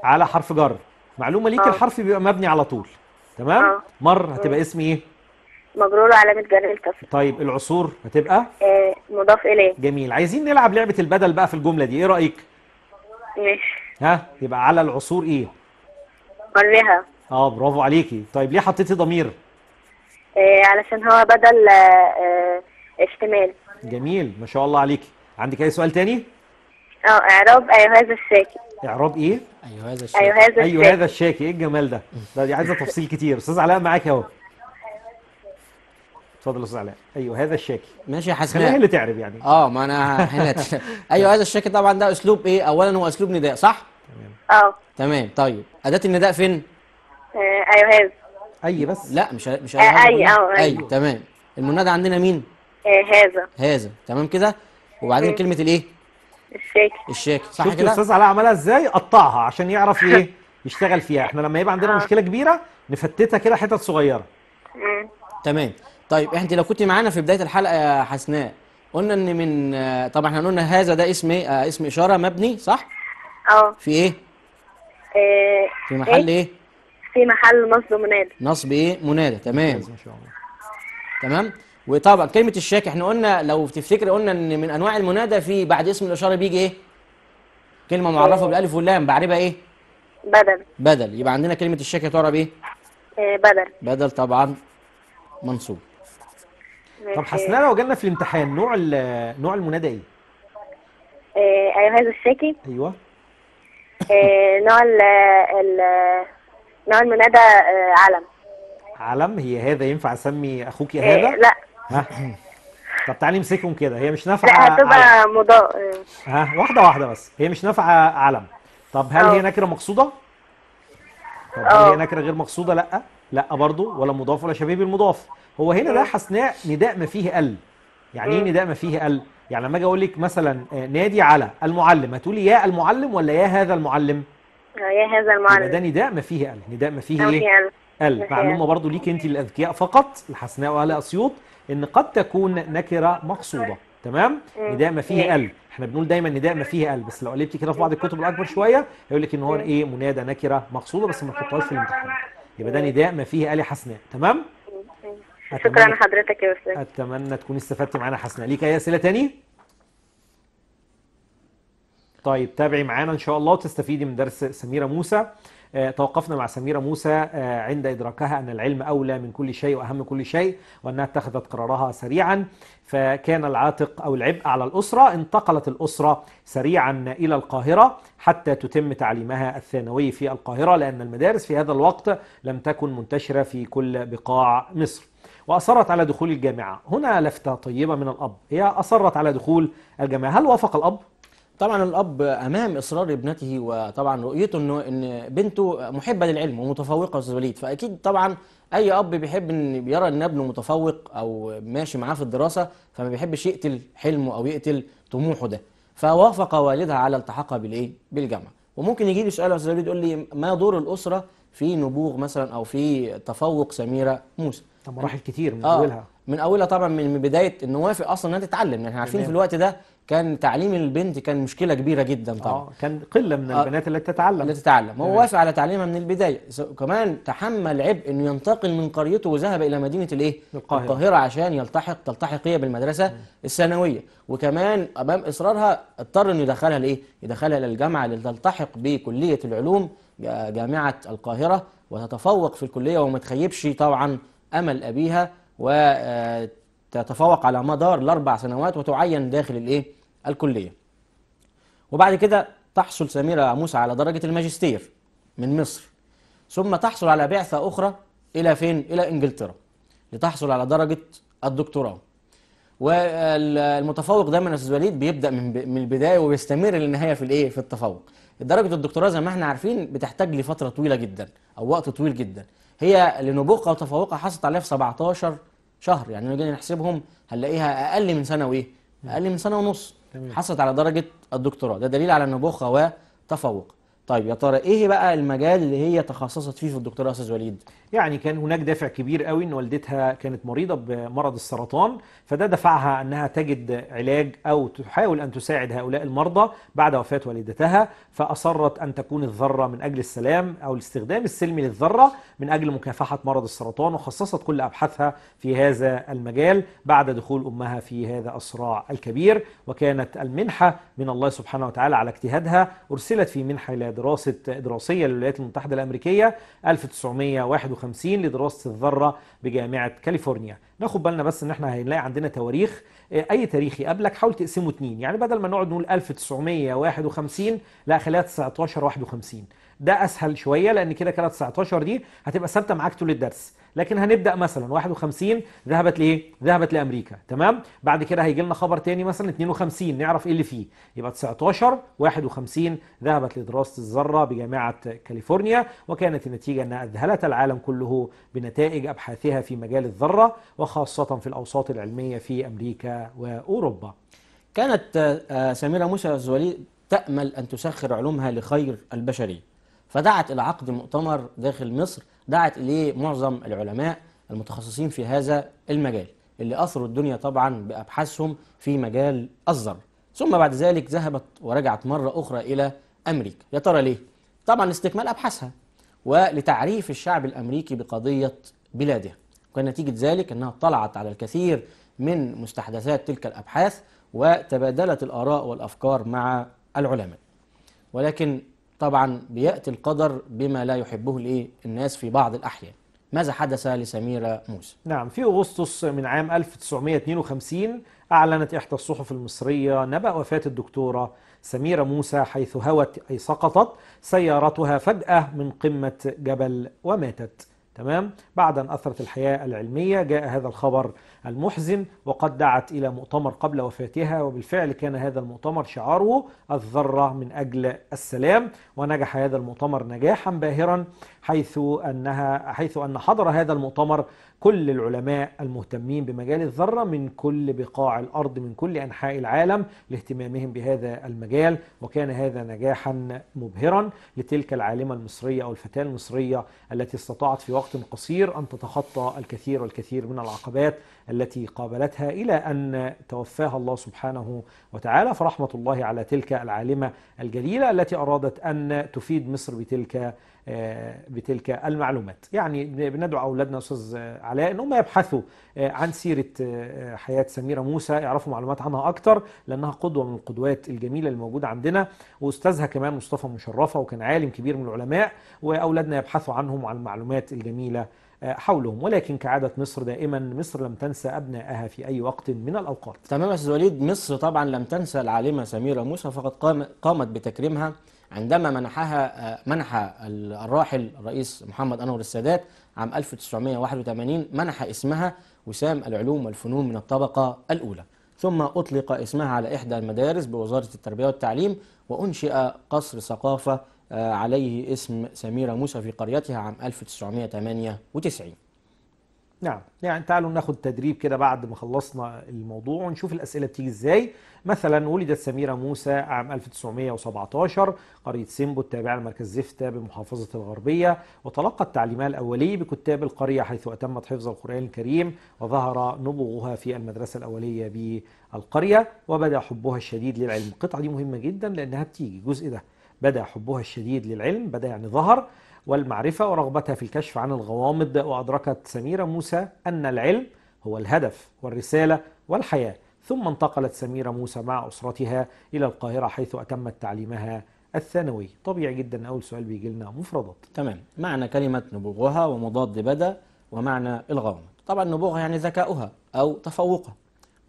على حرف جر معلومه ليك آه. الحرف بيبقى مبني على طول تمام آه. مر هتبقى اسم ايه مجرور علامة جر الكسر طيب العصور هتبقى آه مضاف إليه جميل عايزين نلعب لعبة البدل بقى في الجملة دي إيه رأيك؟ ماشي ها يبقى على العصور إيه؟ جرها اه برافو عليكي طيب ليه حطيتي ضمير؟ آه علشان هو بدل آه،, آه اشتمال جميل ما شاء الله عليكي عندك أي سؤال تاني؟ اه إعراب أيهذا أيوة الشاكي إعراب إيه؟ هذا الشاكي هذا الشاكي إيه الجمال ده؟ ده عايزة تفصيل كتير أستاذ علاء معاك أهو اتفضل يا استاذ علاء ايوه هذا الشاكي ماشي يا حسناء هي اللي تعرف يعني اه ما انا هنا ايوه هذا الشاكي طبعا ده اسلوب ايه اولا هو اسلوب نداء صح تمام اه تمام طيب اداه النداء فين آه، ايوه هذا اي بس لا مش مش آه اي اه اي أيوه. تمام المنادى عندنا مين آه، هذا هذا تمام كده وبعدين كلمه الايه الشاكي الشاكي صح كده الاستاذ علاء عملها ازاي قطعها عشان يعرف ايه يشتغل فيها احنا لما يبقى عندنا آه. مشكله كبيره نفتتها كده حتت صغيره تمام طيب انت لو كنت معانا في بدايه الحلقه يا حسناء قلنا ان من طبعا احنا قلنا هذا ده اسم ايه آه، اسم اشاره مبني صح اه في ايه إيه في محل إيه؟, ايه في محل نصب منادى نصب ايه منادى تمام ما شاء الله تمام وطبعا كلمه الشاك احنا قلنا لو تفتكر قلنا ان من انواع المنادى في بعد اسم الاشاره بيجي ايه كلمه معرفه إيه. بالالف واللام بعربها ايه بدل بدل يبقى عندنا كلمه الشاك يا ترى بايه آه، بدل بدل طبعا منصوب طب حسنا لو جالنا في الامتحان نوع نوع المنادى ايه؟ ايه آه هذا الشاكي ايوه ايه نوع ال ال نوع المنادى آه علم علم هي هذا ينفع اسمي اخوك آه، هذا؟ لا ها. طب تعالي امسكهم كده هي مش نافعه لا هتبقى مضاء آه. ها واحده واحده بس هي مش نافعه علم طب هل أوه. هي نكره مقصوده؟ طب أوه. هل هي نكره غير مقصوده؟ لا لا برضه ولا مضاف ولا شبيه بالمضاف هو هنا ده حسناء نداء ما فيه ال يعني ايه نداء ما فيه ال يعني لما اجي اقول لك مثلا آه، نادي على المعلم هتقولي يا المعلم ولا يا هذا المعلم آه، يا هذا المعلم ده نداء ما فيه ال نداء ما فيه ايه ال معلومه برضو ليك انت الاذكياء فقط الحسناء وعلى اسيوط ان قد تكون نكره مقصوده تمام نداء ما فيه ال احنا بنقول دايما نداء ما فيه ال بس لو قلبتي كده في بعض الكتب الاكبر شويه هيقول لك ان هو ايه منادى نكره مقصوده بس ما تحطهاش في الامتحان يبقى ده نداء ما فيه آلة حسناء تمام؟ شكرا لحضرتك يا أستاذ أتمنى تكوني استفدتي معانا حسناء ليك أي أسئلة تاني؟ طيب تابعي معانا إن شاء الله وتستفيدي من درس سميرة موسى آه، توقفنا مع سميرة موسى آه، عند إدراكها أن العلم أولى من كل شيء وأهم كل شيء وأنها اتخذت قرارها سريعا فكان العاتق أو العبء على الأسرة انتقلت الأسرة سريعا إلى القاهرة حتى تتم تعليمها الثانوي في القاهرة لأن المدارس في هذا الوقت لم تكن منتشرة في كل بقاع مصر وأصرت على دخول الجامعة هنا لفتة طيبة من الأب هي أصرت على دخول الجامعة هل وافق الأب؟ طبعا الاب امام اصرار ابنته وطبعا رؤيته انه ان بنته محبه للعلم ومتفوقه استاذ وليد فاكيد طبعا اي اب بيحب ان يرى ان ابنه متفوق او ماشي معاه في الدراسه فما بيحبش يقتل حلمه او يقتل طموحه ده فوافق والدها على التحاقها بالايه بالجامعه وممكن يجي لي سؤال يا استاذ وليد يقول لي ما دور الاسره في نبوغ مثلا او في تفوق سميره موسى طب مراحل كتير من آه، اولها آه من اولها طبعا من بدايه انه وافق اصلا انها تتعلم يعني احنا عارفين في الوقت ده كان تعليم البنت كان مشكله كبيره جدا طبعا آه كان قله من آه، البنات آه التي تتعلم التي تتعلم هو وافق على تعليمها من البدايه كمان تحمل عبء انه ينتقل من قريته وذهب الى مدينه الايه القاهره, القاهرة عشان يلتحق تلتحق هي بالمدرسه م. الثانويه وكمان امام اصرارها اضطر انه يدخلها لايه يدخلها الى الجامعه لتلتحق بكليه العلوم جامعه القاهره وتتفوق في الكليه وما تخيبش طبعا امل ابيها وتتفوق آه، على مدار الاربع سنوات وتعين داخل الايه الكلية وبعد كده تحصل سميرة موسى على درجة الماجستير من مصر ثم تحصل على بعثة أخرى إلى فين؟ إلى إنجلترا لتحصل على درجة الدكتوراه والمتفوق دايما يا استاذ وليد بيبدا من البدايه وبيستمر للنهايه في الايه في التفوق درجه الدكتوراه زي ما احنا عارفين بتحتاج لفتره طويله جدا او وقت طويل جدا هي لنبوغها وتفوقها حصلت عليها في 17 شهر يعني لو جينا نحسبهم هنلاقيها اقل من سنه وايه اقل من سنه ونص تمام. حصلت على درجه الدكتوراه ده دليل على نبوخه وتفوق طيب يا ترى ايه بقى المجال اللي هي تخصصت فيه في الدكتوراه يا استاذ وليد يعني كان هناك دافع كبير قوي ان والدتها كانت مريضه بمرض السرطان فده دفعها انها تجد علاج او تحاول ان تساعد هؤلاء المرضى بعد وفاه والدتها فاصرت ان تكون الذره من اجل السلام او الاستخدام السلمي للذره من اجل مكافحه مرض السرطان وخصصت كل ابحاثها في هذا المجال بعد دخول امها في هذا الصراع الكبير وكانت المنحه من الله سبحانه وتعالى على اجتهادها ارسلت في منحه الى دراسه دراسيه للولايات المتحده الامريكيه 1951 1951 لدراسة الذرة بجامعة كاليفورنيا ناخد بالنا بس ان احنا هنلاقي عندنا تواريخ آه، اي تاريخ يقابلك حاول تقسمه اتنين يعني بدل ما نقعد نقول 1951 لا خليها 1951 ده اسهل شويه لان كده كده 19 دي هتبقى ثابته معاك طول الدرس لكن هنبدا مثلا 51 ذهبت لايه ذهبت لامريكا تمام بعد كده هيجي لنا خبر تاني مثلا 52 نعرف ايه اللي فيه يبقى 19 51 ذهبت لدراسه الذره بجامعه كاليفورنيا وكانت النتيجه ان اذهلت العالم كله بنتائج ابحاثها في مجال الذره وخاصه في الاوساط العلميه في امريكا واوروبا كانت آه، سميرة موسى الزوالي تأمل أن تسخر علومها لخير البشرية فدعت إلى عقد مؤتمر داخل مصر دعت إليه معظم العلماء المتخصصين في هذا المجال اللي أثروا الدنيا طبعا بأبحاثهم في مجال الذر ثم بعد ذلك ذهبت ورجعت مرة أخرى إلى أمريكا يا ترى ليه؟ طبعا لاستكمال أبحاثها ولتعريف الشعب الأمريكي بقضية بلادها وكان نتيجة ذلك أنها اطلعت على الكثير من مستحدثات تلك الأبحاث وتبادلت الآراء والأفكار مع العلماء ولكن طبعا بيأتي القدر بما لا يحبه الايه الناس في بعض الأحيان ماذا حدث لسميرة موسى؟ نعم في أغسطس من عام 1952 أعلنت إحدى الصحف المصرية نبأ وفاة الدكتورة سميرة موسى حيث هوت أي سقطت سيارتها فجأة من قمة جبل وماتت تمام بعد أن أثرت الحياة العلمية جاء هذا الخبر المحزن وقد دعت إلى مؤتمر قبل وفاتها وبالفعل كان هذا المؤتمر شعاره الذرة من أجل السلام ونجح هذا المؤتمر نجاحا باهرا حيث أنها حيث أن حضر هذا المؤتمر كل العلماء المهتمين بمجال الذرة من كل بقاع الأرض من كل أنحاء العالم لاهتمامهم بهذا المجال وكان هذا نجاحا مبهرا لتلك العالمة المصرية أو الفتاة المصرية التي استطاعت في وقت قصير أن تتخطى الكثير والكثير من العقبات التي قابلتها إلى أن توفاها الله سبحانه وتعالى فرحمة الله على تلك العالمة الجليلة التي أرادت أن تفيد مصر بتلك آه، بتلك المعلومات يعني بندعو أولادنا أستاذ علاء أن هم يبحثوا آه، عن سيرة آه، حياة سميرة موسى يعرفوا معلومات عنها أكتر لأنها قدوة من القدوات الجميلة اللي موجودة عندنا وأستاذها كمان مصطفى مشرفة وكان عالم كبير من العلماء وأولادنا يبحثوا عنهم وعن المعلومات الجميلة حولهم ولكن كعادة مصر دائما مصر لم تنسى أبنائها في أي وقت من الأوقات تمام أستاذ وليد مصر طبعا لم تنسى العالمة سميرة موسى فقد قامت بتكريمها عندما منحها منح الراحل الرئيس محمد أنور السادات عام 1981 منح اسمها وسام العلوم والفنون من الطبقة الأولى ثم أطلق اسمها على إحدى المدارس بوزارة التربية والتعليم وأنشئ قصر ثقافة آه، عليه اسم سميرة موسى في قريتها عام 1998 نعم يعني تعالوا ناخد تدريب كده بعد ما خلصنا الموضوع ونشوف الأسئلة بتيجي إزاي مثلا ولدت سميرة موسى عام 1917 قرية سيمبو التابعة لمركز زفتة بمحافظة الغربية وتلقت تعليمها الأولي بكتاب القرية حيث أتمت حفظ القرآن الكريم وظهر نبوغها في المدرسة الأولية بالقرية وبدأ حبها الشديد للعلم القطعة دي مهمة جدا لأنها بتيجي الجزء ده بدأ حبها الشديد للعلم بدأ يعني ظهر والمعرفة ورغبتها في الكشف عن الغوامض وأدركت سميرة موسى أن العلم هو الهدف والرسالة والحياة ثم انتقلت سميرة موسى مع أسرتها إلى القاهرة حيث أتمت تعليمها الثانوي طبيعي جدا أول سؤال بيجي لنا مفردات تمام معنى كلمة نبوغها ومضاد بدا ومعنى الغوامض طبعا نبوغها يعني ذكاؤها أو تفوقها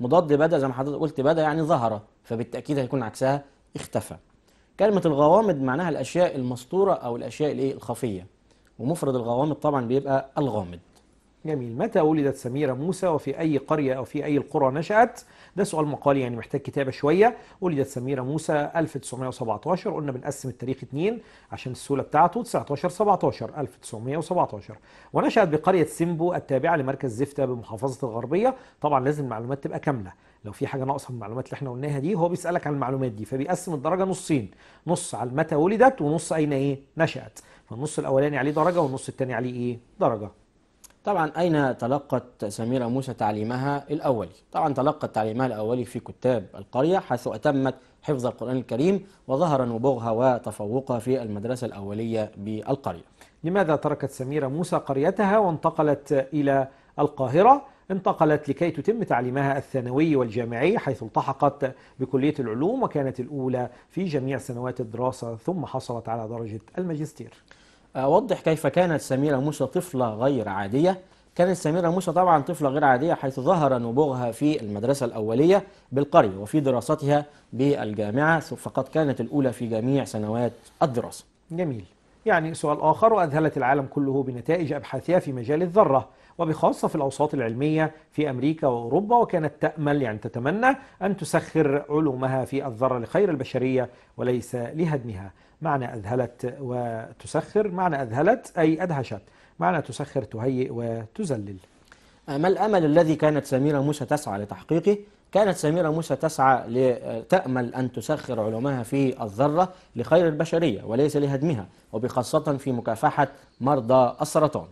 مضاد بدا زي ما حضرتك قلت بدا يعني ظهر فبالتأكيد هيكون عكسها اختفى كلمة الغوامض معناها الأشياء المسطورة أو الأشياء الإيه الخفية ومفرد الغوامض طبعا بيبقى الغامض جميل متى ولدت سميرة موسى وفي أي قرية أو في أي القرى نشأت ده سؤال مقالي يعني محتاج كتابة شوية ولدت سميرة موسى 1917 قلنا بنقسم التاريخ اتنين عشان السهولة بتاعته 19 17 1917 ونشأت بقرية سيمبو التابعة لمركز زفتة بمحافظة الغربية طبعا لازم المعلومات تبقى كاملة لو في حاجه ناقصه من المعلومات اللي احنا قلناها دي هو بيسالك عن المعلومات دي فبيقسم الدرجه نصين نص على متى ولدت ونص اين ايه نشات فالنص الاولاني عليه درجه والنص الثاني عليه ايه درجه طبعا أين تلقت سميرة موسى تعليمها الأولي؟ طبعا تلقت تعليمها الأولي في كتاب القرية حيث أتمت حفظ القرآن الكريم وظهر نبوغها وتفوقها في المدرسة الأولية بالقرية لماذا تركت سميرة موسى قريتها وانتقلت إلى القاهرة؟ انتقلت لكي تتم تعليمها الثانوي والجامعي حيث التحقت بكلية العلوم وكانت الأولى في جميع سنوات الدراسة ثم حصلت على درجة الماجستير أوضح أه، كيف كانت سميرة موسى طفلة غير عادية كانت سميرة موسى طبعا طفلة غير عادية حيث ظهر نبوغها في المدرسة الأولية بالقرية وفي دراستها بالجامعة فقد كانت الأولى في جميع سنوات الدراسة جميل يعني سؤال آخر وأذهلت العالم كله بنتائج أبحاثها في مجال الذرة وبخاصة في الأوساط العلمية في أمريكا وأوروبا وكانت تأمل يعني تتمنى أن تسخر علومها في الذرة لخير البشرية وليس لهدمها معنى أذهلت وتسخر معنى أذهلت أي أدهشت معنى تسخر تهيئ وتذلل ما الأمل الذي كانت سميرة موسى تسعى لتحقيقه كانت سميرة موسى تسعى لتأمل أن تسخر علومها في الذرة لخير البشرية وليس لهدمها وبخاصة في مكافحة مرضى السرطان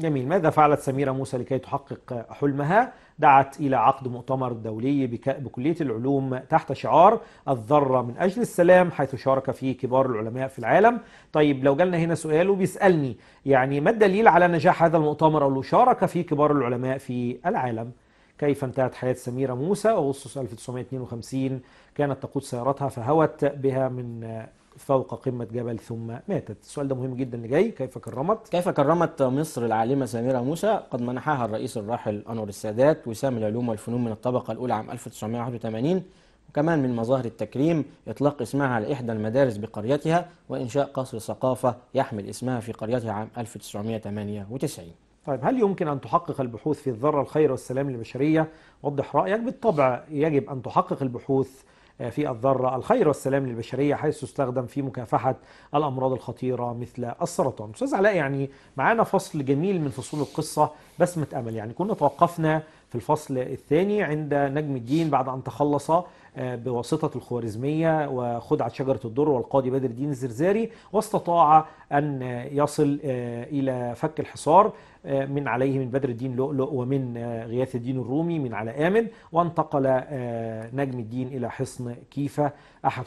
جميل ماذا فعلت سميرة موسى لكي تحقق حلمها؟ دعت إلى عقد مؤتمر دولي بكلية العلوم تحت شعار الذرة من أجل السلام حيث شارك فيه كبار العلماء في العالم طيب لو جالنا هنا سؤال وبيسألني يعني ما الدليل على نجاح هذا المؤتمر أو شارك فيه كبار العلماء في العالم؟ كيف انتهت حياة سميرة موسى أغسطس 1952 كانت تقود سيارتها فهوت بها من فوق قمة جبل ثم ماتت السؤال ده مهم جدا اللي جاي كيف كرمت كيف كرمت مصر العالمة سميرة موسى قد منحها الرئيس الراحل أنور السادات وسام العلوم والفنون من الطبقة الأولى عام 1981 وكمان من مظاهر التكريم إطلاق اسمها على إحدى المدارس بقريتها وإنشاء قصر ثقافة يحمل اسمها في قريتها عام 1998 طيب هل يمكن أن تحقق البحوث في الذرة الخير والسلام للبشرية؟ وضح رأيك بالطبع يجب أن تحقق البحوث في الذرة الخير والسلام للبشرية حيث استخدم في مكافحة الأمراض الخطيرة مثل السرطان أستاذ علاء يعني معانا فصل جميل من فصول القصة بسمة أمل يعني كنا توقفنا في الفصل الثاني عند نجم الدين بعد أن تخلص آه، بواسطة الخوارزمية وخدعة شجرة الدر والقاضي بدر الدين الزرزاري واستطاع أن يصل آه، إلى فك الحصار آه، من عليه من بدر الدين لؤلؤ ومن آه، غياث الدين الرومي من على آمن وانتقل آه، نجم الدين إلى حصن كيفة أحد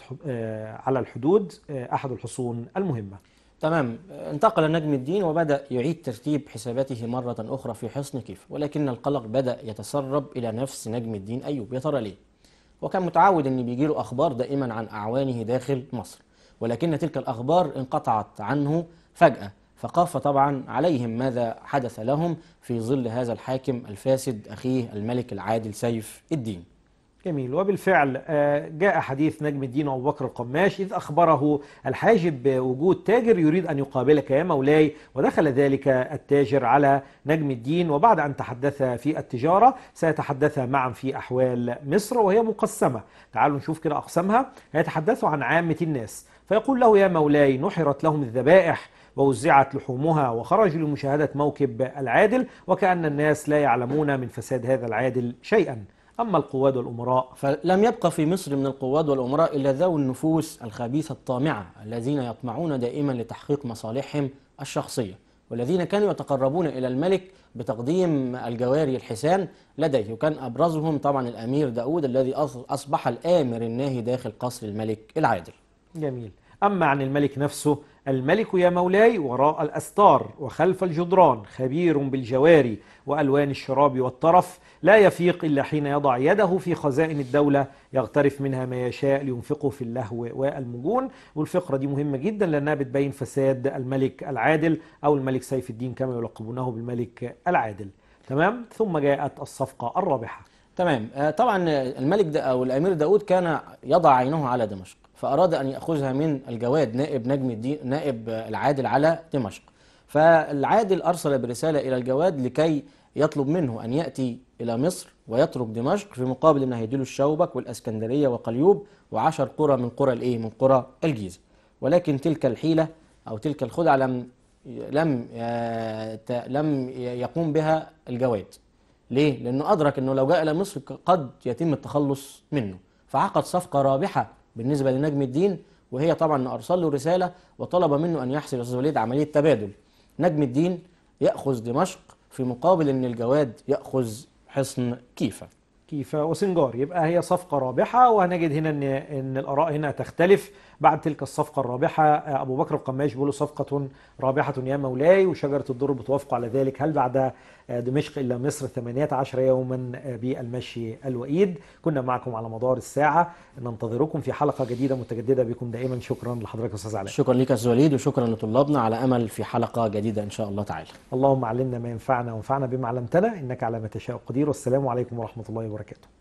على الحدود أحد الحصون المهمة تمام انتقل نجم الدين وبدأ يعيد ترتيب حساباته مرة أخرى في حصن كيف ولكن القلق بدأ يتسرب إلى نفس نجم الدين أيوب يا ترى ليه؟ وكان متعود أن بيجيله أخبار دائما عن أعوانه داخل مصر ولكن تلك الأخبار انقطعت عنه فجأة فقاف طبعا عليهم ماذا حدث لهم في ظل هذا الحاكم الفاسد أخيه الملك العادل سيف الدين جميل وبالفعل آه، جاء حديث نجم الدين أبو بكر القماش إذ أخبره الحاجب بوجود تاجر يريد أن يقابلك يا مولاي ودخل ذلك التاجر على نجم الدين وبعد أن تحدث في التجارة سيتحدث معا في أحوال مصر وهي مقسمة تعالوا نشوف كده أقسامها هيتحدثوا عن عامة الناس فيقول له يا مولاي نحرت لهم الذبائح ووزعت لحومها وخرجوا لمشاهدة موكب العادل وكأن الناس لا يعلمون من فساد هذا العادل شيئا أما القواد والأمراء فلم يبقى في مصر من القواد والأمراء إلا ذوي النفوس الخبيثة الطامعة الذين يطمعون دائما لتحقيق مصالحهم الشخصية والذين كانوا يتقربون إلى الملك بتقديم الجواري الحسان لديه وكان أبرزهم طبعا الأمير داود الذي أصبح الآمر الناهي داخل قصر الملك العادل جميل أما عن الملك نفسه الملك يا مولاي وراء الأستار وخلف الجدران خبير بالجواري وألوان الشراب والطرف لا يفيق إلا حين يضع يده في خزائن الدولة يغترف منها ما يشاء لينفقه في اللهو والمجون والفقرة دي مهمة جدا لأنها بتبين فساد الملك العادل أو الملك سيف الدين كما يلقبونه بالملك العادل تمام ثم جاءت الصفقة الرابحة تمام آه، طبعا الملك ده أو الأمير داود كان يضع عينه على دمشق فأراد أن يأخذها من الجواد نائب نجم الدين نائب العادل على دمشق فالعادل أرسل برسالة إلى الجواد لكي يطلب منه أن يأتي إلى مصر ويترك دمشق في مقابل أنه هيديله الشوبك والأسكندرية وقليوب وعشر قرى من قرى الإيه من قرى الجيزة ولكن تلك الحيلة أو تلك الخدعة لم لم لم يقوم بها الجواد ليه؟ لأنه أدرك أنه لو جاء إلى مصر قد يتم التخلص منه فعقد صفقة رابحة بالنسبة لنجم الدين وهي طبعا أرسل له رسالة وطلب منه أن يحصل أستاذ وليد عملية تبادل نجم الدين يأخذ دمشق في مقابل أن الجواد يأخذ حصن كيفا كيفا وسنجار يبقى هي صفقة رابحة وهنجد هنا أن الآراء هنا تختلف بعد تلك الصفقة الرابحة آه، أبو بكر القماش بيقول صفقة رابحة يا مولاي وشجرة الدر بتوافق على ذلك هل بعد آه، دمشق إلى مصر 18 يوما آه، بالمشي الوئيد كنا معكم على مدار الساعة ننتظركم في حلقة جديدة متجددة بكم دائما شكرا لحضرتك أستاذ علاء شكرا لك أستاذ وليد وشكرا لطلابنا على أمل في حلقة جديدة إن شاء الله تعالى اللهم علمنا ما ينفعنا وانفعنا بما علمتنا إنك على ما تشاء قدير والسلام عليكم ورحمة الله وبركاته